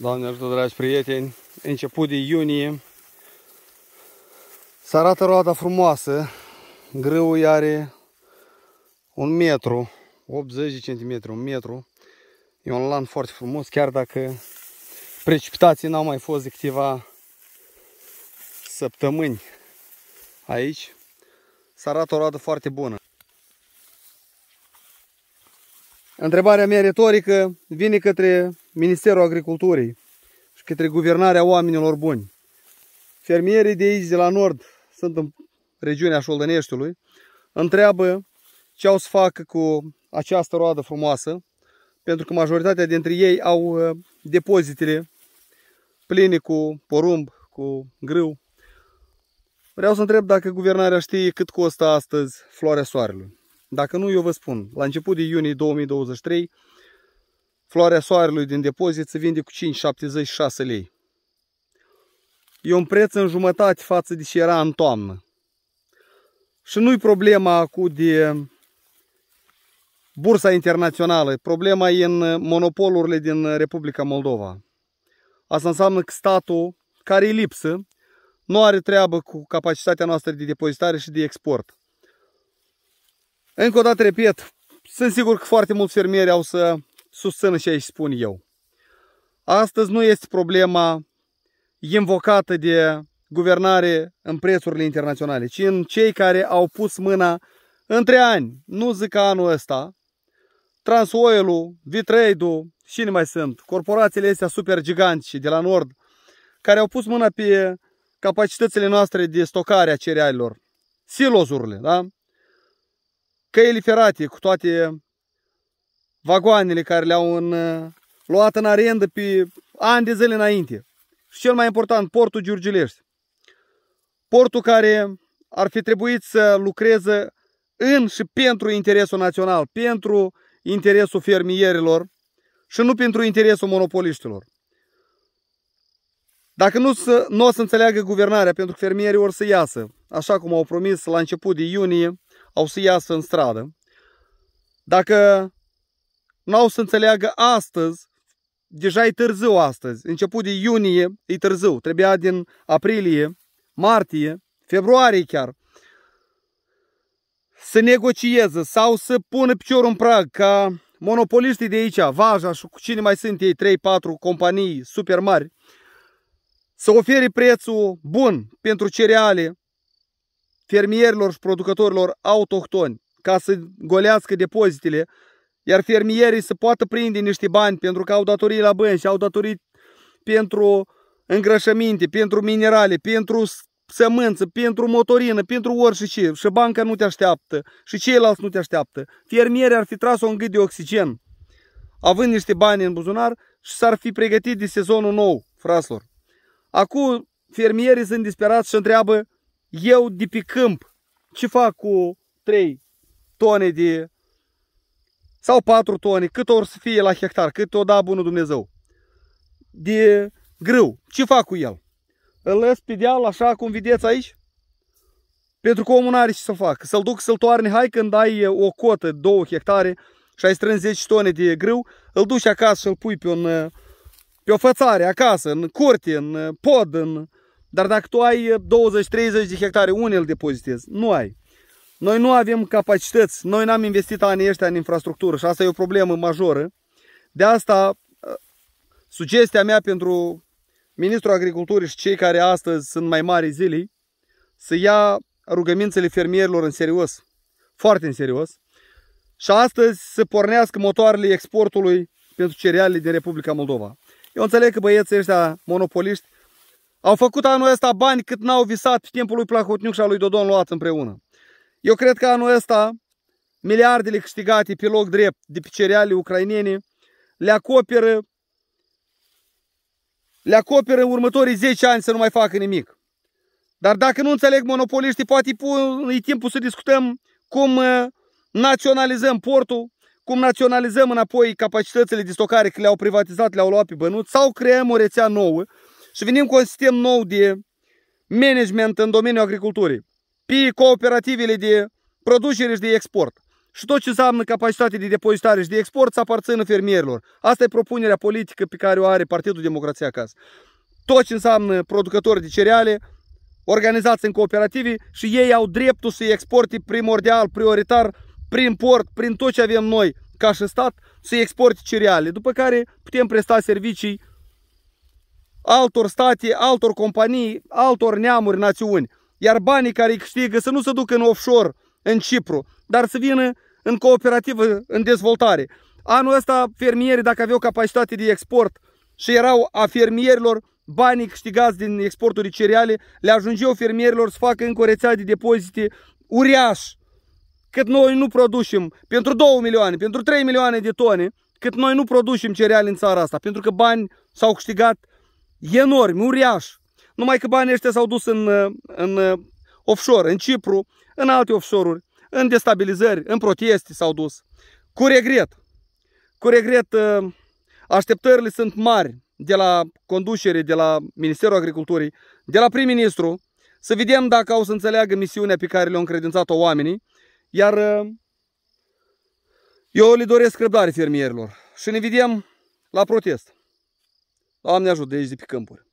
Doamne ajută, dragi prieteni, început de iunie. Se arată roata frumoasă. Grâul are un metru, 80 cm, un metru. E un lan foarte frumos, chiar dacă precipitații n-au mai fost de câteva săptămâni aici. Se arată o roată foarte bună. Întrebarea mea retorică vine către Ministerul Agriculturii și către guvernarea oamenilor buni. Fermierii de aici, de la nord, sunt în regiunea Șoldăneștiului, întreabă ce au să facă cu această roadă frumoasă, pentru că majoritatea dintre ei au uh, depozitele pline cu porumb, cu grâu. Vreau să întreb dacă guvernarea știe cât costă astăzi floarea soarelui. Dacă nu, eu vă spun, la început de iunie 2023, floarea soarelui din depozit se vinde cu 5,76 lei. E un preț în jumătate față de ce era în toamnă. Și nu-i problema cu de bursa internațională, problema e în monopolurile din Republica Moldova. Asta înseamnă că statul, care e lipsă, nu are treabă cu capacitatea noastră de depozitare și de export. Încă o dată repet, sunt sigur că foarte mulți fermieri au să susțină ce aici spun eu. Astăzi nu este problema invocată de guvernare în prețurile internaționale, ci în cei care au pus mâna între ani, nu zic anul ăsta, Transoil-ul, Vitrade-ul, cine mai sunt, corporațiile astea super gigantice de la Nord, care au pus mâna pe capacitățile noastre de stocare a cerealilor, silozurile, da? căile ferate cu toate vagoanele care le-au în, uh, luat în arendă pe ani de zile înainte. Și cel mai important, portul Giurgilești. Portul care ar fi trebuit să lucreze în și pentru interesul național, pentru interesul fermierilor și nu pentru interesul monopoliștilor. Dacă nu, să, nu o să înțeleagă guvernarea, pentru că fermierii or să iasă, așa cum au promis la început de iunie, au să iasă în stradă. Dacă n-au să înțeleagă astăzi, deja e târziu astăzi, început de iunie, e târziu, trebuia din aprilie, martie, februarie chiar, să negocieze sau să pună piciorul în prag ca monopoliștii de aici, Vaja și cu cine mai sunt ei, 3-4 companii super mari, să ofere prețul bun pentru cereale, fermierilor și producătorilor autohtoni ca să golească depozitele, iar fermierii să poată prinde niște bani pentru că au datorii la și au datorii pentru îngrășăminte, pentru minerale, pentru sămânță, pentru motorină, pentru orice ce. Și banca nu te așteaptă și ceilalți nu te așteaptă. Fermierii ar fi tras-o în gât de oxigen, având niște bani în buzunar și s-ar fi pregătit de sezonul nou, fraslor. Acum fermierii sunt disperați și întreabă eu de pe câmp ce fac cu 3 tone de sau 4 tone, cât or să fie la hectar, cât o da bunul Dumnezeu, de grâu, ce fac cu el? Îl las pe deal, așa cum vedeți aici? Pentru că omul are ce să facă. Să-l duc să-l toarne, hai când ai o cotă, 2 hectare și ai strâns 10 tone de grâu, îl duci acasă și îl pui pe, un, pe o fățare, acasă, în curte, în pod, în dar dacă tu ai 20-30 de hectare, unde îl depozitezi? Nu ai. Noi nu avem capacități, noi n-am investit anii ăștia în infrastructură și asta e o problemă majoră. De asta, ă, sugestia mea pentru ministrul agriculturii și cei care astăzi sunt mai mari zilei, să ia rugămințele fermierilor în serios, foarte în serios, și astăzi să pornească motoarele exportului pentru cerealele din Republica Moldova. Eu înțeleg că băieții ăștia monopoliști au făcut anul ăsta bani cât n-au visat timpul lui Plahotniuc și al lui Dodon luat împreună. Eu cred că anul ăsta miliardele câștigate pe loc drept de pe cereale ucrainene le acoperă le acoperă în următorii 10 ani să nu mai facă nimic. Dar dacă nu înțeleg monopoliștii, poate e timpul să discutăm cum uh, naționalizăm portul, cum naționalizăm înapoi capacitățile de stocare, că le-au privatizat, le-au luat pe bănuți, sau creăm o rețea nouă și venim cu un sistem nou de management în domeniul agriculturii, pe cooperativele de producere și de export. Și tot ce înseamnă capacitate de depozitare și de export să aparțină fermierilor. Asta e propunerea politică pe care o are Partidul Democrației Acasă. Tot ce înseamnă producători de cereale, organizați în cooperative și ei au dreptul să exporte primordial, prioritar, prin port, prin tot ce avem noi ca și stat, să exporte cereale, după care putem presta servicii altor state, altor companii, altor neamuri, națiuni. Iar banii care îi câștigă să nu se ducă în offshore, în Cipru, dar să vină în cooperativă, în dezvoltare. Anul ăsta fermierii, dacă aveau capacitate de export și erau a fermierilor, banii câștigați din exportul de cereale le ajungeau fermierilor să facă încă o rețea de depozite uriaș. Cât noi nu producem pentru 2 milioane, pentru 3 milioane de tone, cât noi nu producem cereale în țara asta, pentru că bani s-au câștigat enormi, uriași. Numai că banii ăștia s-au dus în, în uh, offshore, în Cipru, în alte offshore-uri, în destabilizări, în proteste s-au dus. Cu regret. Cu regret, uh, așteptările sunt mari de la conducere, de la Ministerul Agriculturii, de la prim-ministru, să vedem dacă au să înțeleagă misiunea pe care le-au încredințat-o oamenii, iar uh, eu le doresc răbdare fermierilor și ne vedem la protest. Ela me de desde Picambura.